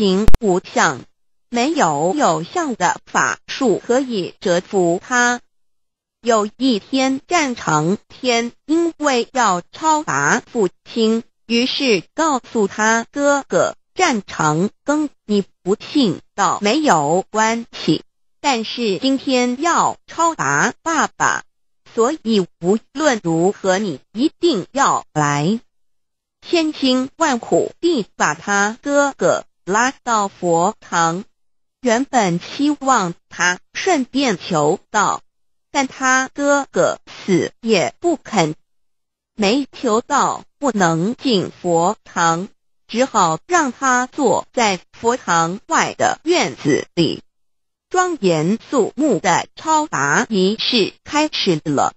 行无相，没有有相的法术可以折服他。有一天，战成天因为要超拔父亲，于是告诉他哥哥战成：“庚：“你不信道没有关系，但是今天要超拔爸爸，所以无论如何，你一定要来，千辛万苦地把他哥哥。”拉到佛堂，原本期望他顺便求道，但他哥哥死也不肯，没求道不能进佛堂，只好让他坐在佛堂外的院子里。庄严肃穆的超拔仪式开始了。